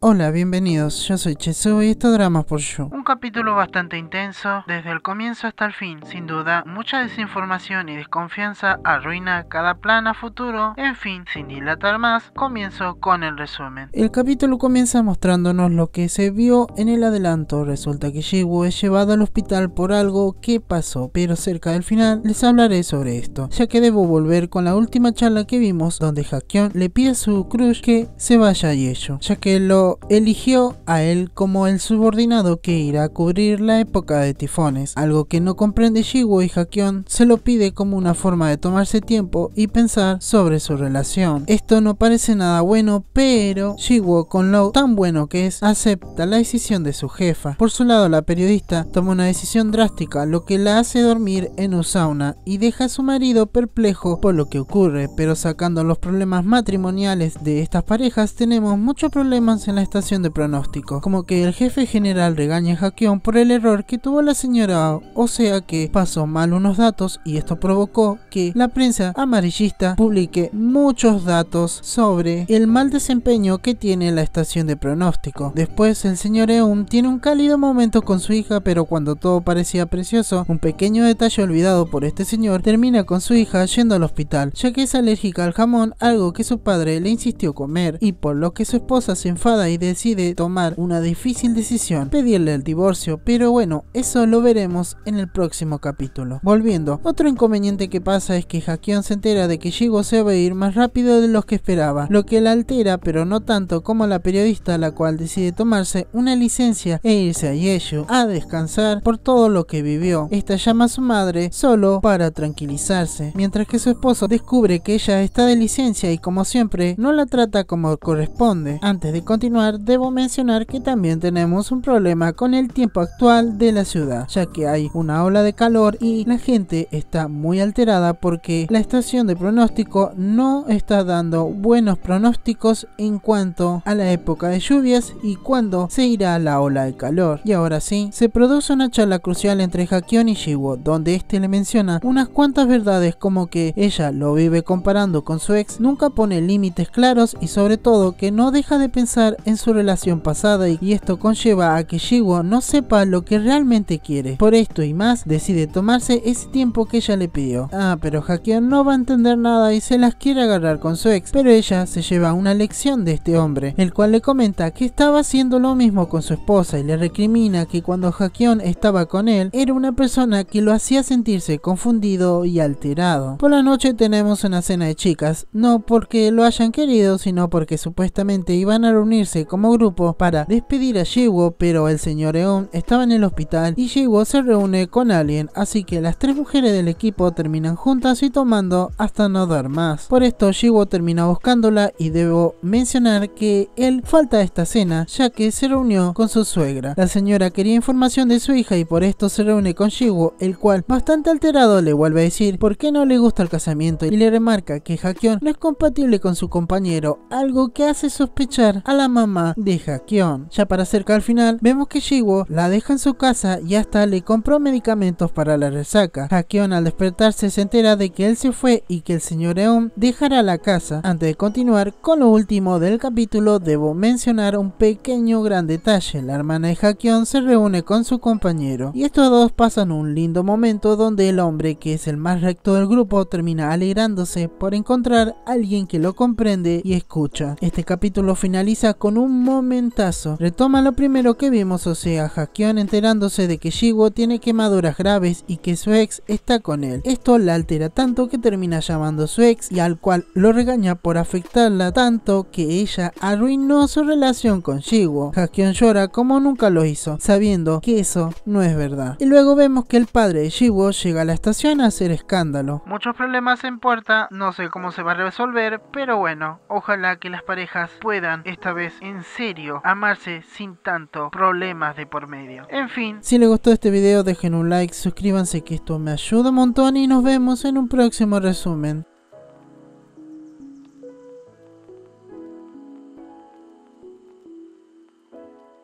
Hola, bienvenidos. Yo soy Chesu y esto Dramas por yo. Un capítulo bastante intenso, desde el comienzo hasta el fin. Sin duda, mucha desinformación y desconfianza arruina cada plan a futuro. En fin, sin dilatar más, comienzo con el resumen. El capítulo comienza mostrándonos lo que se vio en el adelanto. Resulta que Jiwoo es llevado al hospital por algo que pasó, pero cerca del final les hablaré sobre esto, ya que debo volver con la última charla que vimos donde Hakion le pide a su crush que se vaya y Yeshu ya que lo eligió a él como el subordinado que irá a cubrir la época de tifones, algo que no comprende Shiwo y Hakion se lo pide como una forma de tomarse tiempo y pensar sobre su relación. Esto no parece nada bueno, pero shiguo con lo tan bueno que es, acepta la decisión de su jefa. Por su lado, la periodista toma una decisión drástica, lo que la hace dormir en un sauna y deja a su marido perplejo por lo que ocurre, pero sacando los problemas matrimoniales de estas parejas tenemos muchos problemas en la estación de pronóstico, como que el jefe general regaña a Hakion por el error que tuvo la señora o sea que pasó mal unos datos y esto provocó que la prensa amarillista publique muchos datos sobre el mal desempeño que tiene la estación de pronóstico. Después el señor Eun tiene un cálido momento con su hija, pero cuando todo parecía precioso, un pequeño detalle olvidado por este señor termina con su hija yendo al hospital, ya que es alérgica al jamón, algo que su padre le insistió comer, y por lo que su esposa se enfada y decide tomar una difícil decisión, pedirle el divorcio, pero bueno, eso lo veremos en el próximo capítulo. Volviendo, otro inconveniente que pasa es que Hakion se entera de que Shigo se va a ir más rápido de los que esperaba, lo que la altera, pero no tanto como la periodista la cual decide tomarse una licencia e irse a Yeshu a descansar por todo lo que vivió. Esta llama a su madre solo para tranquilizarse, mientras que su esposo descubre que ella está de licencia y como siempre no la trata como corresponde. Antes de continuar debo mencionar que también tenemos un problema con el tiempo actual de la ciudad, ya que hay una ola de calor y la gente está muy alterada porque la estación de pronóstico no está dando buenos pronósticos en cuanto a la época de lluvias y cuándo se irá la ola de calor. Y ahora sí, se produce una charla crucial entre Hakion y Shibo, donde este le menciona unas cuantas verdades como que ella lo vive comparando con su ex, nunca pone límites claros y sobre todo que no deja de pensar en su relación pasada y esto conlleva a que Shiwo no sepa lo que realmente quiere. Por esto y más, decide tomarse ese tiempo que ella le pidió. Ah, pero Hakion no va a entender nada y se las quiere agarrar con su ex, pero ella se lleva una lección de este hombre, el cual le comenta que estaba haciendo lo mismo con su esposa y le recrimina que cuando Hakion estaba con él, era una persona que lo hacía sentirse confundido y alterado. Por la noche tenemos una cena de chicas, no porque lo hayan querido, sino porque supuestamente iban a reunirse como grupo para despedir a Yewo, pero el señor Eon estaba en el hospital y Yewo se reúne con alguien así que las tres mujeres del equipo terminan juntas y tomando hasta no dar más. Por esto Yewo termina buscándola y debo mencionar que él falta a esta cena ya que se reunió con su suegra. La señora quería información de su hija y por esto se reúne con Yewo, el cual bastante alterado le vuelve a decir por qué no le gusta el casamiento y le remarca que Hakion no es compatible con su compañero, algo que hace sospechar a la mamá de Hakion. Ya para acercar al final, vemos que Shiwo la deja en su casa y hasta le compró medicamentos para la resaca. Hakion al despertarse se entera de que él se fue y que el señor Eon dejará la casa. Antes de continuar con lo último del capítulo, debo mencionar un pequeño gran detalle. La hermana de Hakion se reúne con su compañero y estos dos pasan un lindo momento donde el hombre que es el más recto del grupo termina alegrándose por encontrar a alguien que lo comprende y escucha. Este capítulo finaliza con un momentazo. Retoma lo primero que vimos, o sea, Hakion enterándose de que Shiwo tiene quemaduras graves y que su ex está con él. Esto la altera tanto que termina llamando a su ex y al cual lo regaña por afectarla tanto que ella arruinó su relación con Shiwo. Hakion llora como nunca lo hizo, sabiendo que eso no es verdad. Y luego vemos que el padre de Shiwo llega a la estación a hacer escándalo. Muchos problemas en puerta, no sé cómo se va a resolver, pero bueno, ojalá que las parejas puedan esta vez en serio amarse sin tanto problemas de por medio. En fin. Si les gustó este video dejen un like, suscríbanse que esto me ayuda un montón y nos vemos en un próximo resumen.